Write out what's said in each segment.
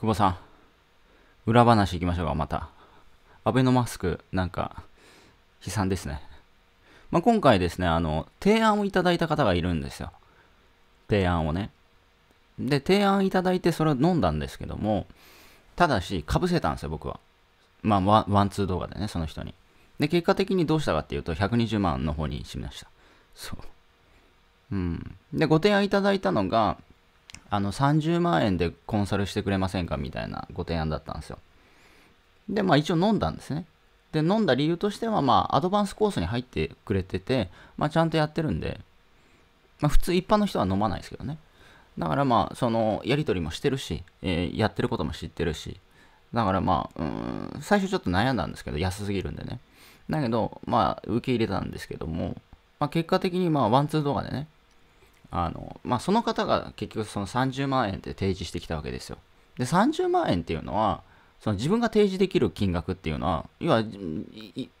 久保さん、裏話行きましょうか、また。アベノマスク、なんか、悲惨ですね。まあ、今回ですね、あの、提案をいただいた方がいるんですよ。提案をね。で、提案いただいて、それを飲んだんですけども、ただし、かぶせたんですよ、僕は。まあ、ワン、ツー動画でね、その人に。で、結果的にどうしたかっていうと、120万の方にしました。そう。うん。で、ご提案いただいたのが、あの30万円でコンサルしてくれませんかみたいなご提案だったんですよ。で、まあ一応飲んだんですね。で、飲んだ理由としては、まあアドバンスコースに入ってくれてて、まあちゃんとやってるんで、まあ普通一般の人は飲まないですけどね。だからまあそのやり取りもしてるし、えー、やってることも知ってるし、だからまあ、うん、最初ちょっと悩んだんですけど、安すぎるんでね。だけど、まあ受け入れたんですけども、まあ結果的にまあワンツー動画でね、あの、まあ、その方が結局その30万円って提示してきたわけですよ。で、30万円っていうのは、その自分が提示できる金額っていうのは、要は、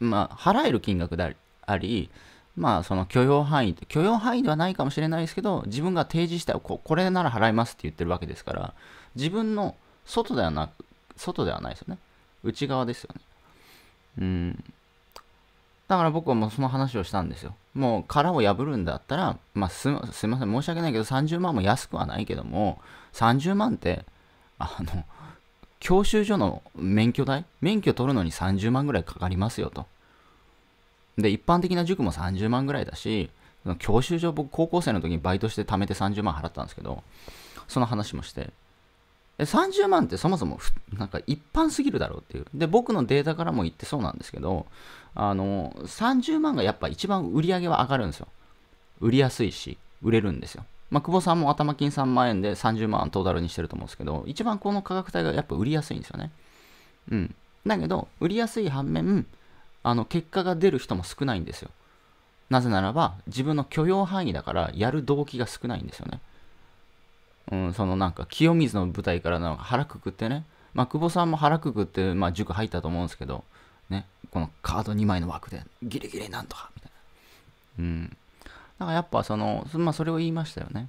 まあ、払える金額であり、まあ、その許容範囲、許容範囲ではないかもしれないですけど、自分が提示したこ、これなら払いますって言ってるわけですから、自分の外ではなく、外ではないですよね。内側ですよね。うん。だから僕はもうその話をしたんですよ。もう殻を破るんだったら、まあ、すみません、申し訳ないけど、30万も安くはないけども、30万って、あの、教習所の免許代免許取るのに30万ぐらいかかりますよと。で、一般的な塾も30万ぐらいだし、教習所僕高校生の時にバイトして貯めて30万払ったんですけど、その話もして、30万ってそもそもなんか一般すぎるだろうっていう。で、僕のデータからも言ってそうなんですけど、あの、30万がやっぱ一番売り上げは上がるんですよ。売りやすいし、売れるんですよ。まあ、久保さんも頭金3万円で30万トータルにしてると思うんですけど、一番この価格帯がやっぱ売りやすいんですよね。うん。だけど、売りやすい反面、あの、結果が出る人も少ないんですよ。なぜならば、自分の許容範囲だから、やる動機が少ないんですよね。うん、そのなんか清水の舞台からなんか腹くくってね、まあ、久保さんも腹くくって、まあ、塾入ったと思うんですけど、ね、このカード2枚の枠でギリギリなんとかみたいな。うん。だからやっぱその、まあ、それを言いましたよね。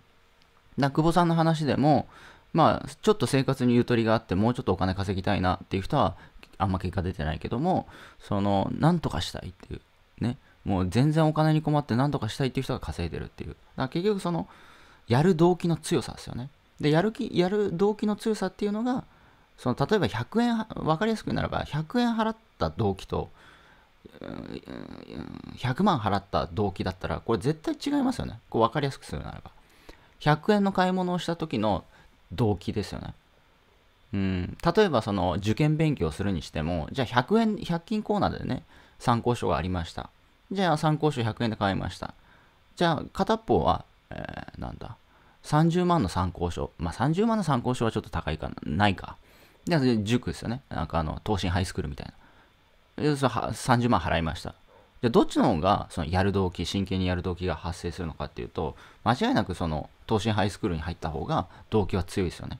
だ久保さんの話でも、まあ、ちょっと生活にゆとりがあって、もうちょっとお金稼ぎたいなっていう人は、あんま結果出てないけども、その、なんとかしたいっていう、ね、もう全然お金に困ってなんとかしたいっていう人が稼いでるっていう。だから結局その、やる動機の強さですよね。で、やる気、やる動機の強さっていうのが、その例えば100円、分かりやすく言うならば、100円払った動機と、100万払った動機だったら、これ絶対違いますよね。こう分かりやすくするならば。100円の買い物をした時の動機ですよね。うん、例えばその受験勉強するにしても、じゃあ100円、100均コーナーでね、参考書がありました。じゃあ参考書100円で買いました。じゃあ片っぽは、えー、なんだ、30万の参考書。まあ、30万の参考書はちょっと高いかな。ないか。で、塾ですよね。なんかあの、東進ハイスクールみたいな。で、そ30万払いました。じゃどっちの方が、その、やる動機、真剣にやる動機が発生するのかっていうと、間違いなくその、東進ハイスクールに入った方が動機は強いですよね。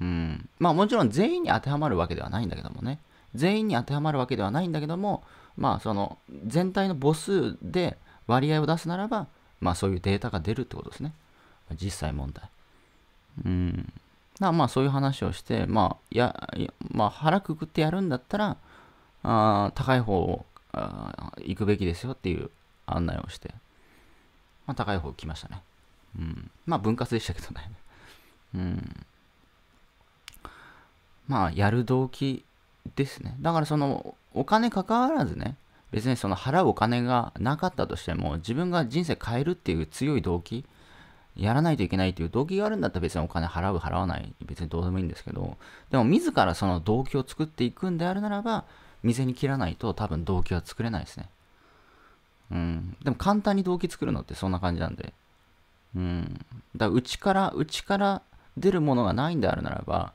うん。まあもちろん全員に当てはまるわけではないんだけどもね。全員に当てはまるわけではないんだけども、まあその、全体の母数で割合を出すならば、まあそういうデータが出るってことですね。実際問題。うん。まあまあそういう話をして、まあ、や、まあ腹くくってやるんだったら、あ高い方をあ行くべきですよっていう案内をして、まあ高い方来ましたね。うん。まあ分割でしたけどね。うん。まあやる動機ですね。だからそのお金かかわらずね、別にその払うお金がなかったとしても自分が人生変えるっていう強い動機やらないといけないという動機があるんだったら別にお金払う、払わない、別にどうでもいいんですけど、でも自らその動機を作っていくんであるならば、店に切らないと多分動機は作れないですね。うん。でも簡単に動機作るのってそんな感じなんで。うん。だからうちから、うちから出るものがないんであるならば、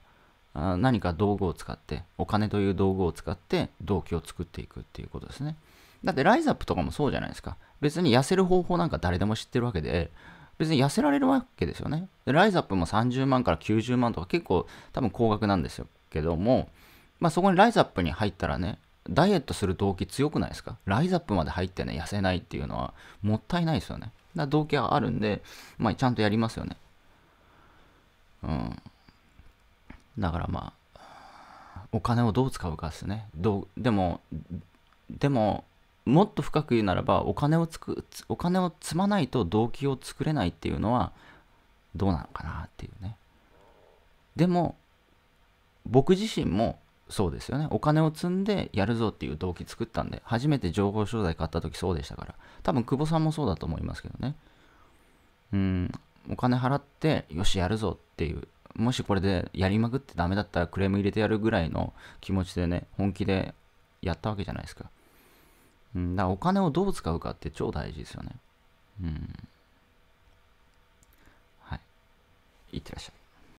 あ何か道具を使って、お金という道具を使って動機を作っていくっていうことですね。だってライザップとかもそうじゃないですか。別に痩せる方法なんか誰でも知ってるわけで、別に痩せられるわけですよね。ライザップも30万から90万とか結構多分高額なんですよけども、まあそこにライザップに入ったらね、ダイエットする動機強くないですかライザップまで入ってね、痩せないっていうのはもったいないですよね。だから動機はあるんで、まあちゃんとやりますよね。うん。だからまあ、お金をどう使うかですね。どうでも、でも、もっと深く言うならばお金をつくお金を積まないと動機を作れないっていうのはどうなのかなっていうねでも僕自身もそうですよねお金を積んでやるぞっていう動機作ったんで初めて情報商材買った時そうでしたから多分久保さんもそうだと思いますけどねうんお金払ってよしやるぞっていうもしこれでやりまくってダメだったらクレーム入れてやるぐらいの気持ちでね本気でやったわけじゃないですかうん、だからお金をどう使うかって超大事ですよね。うん。はい。いってらっしゃい。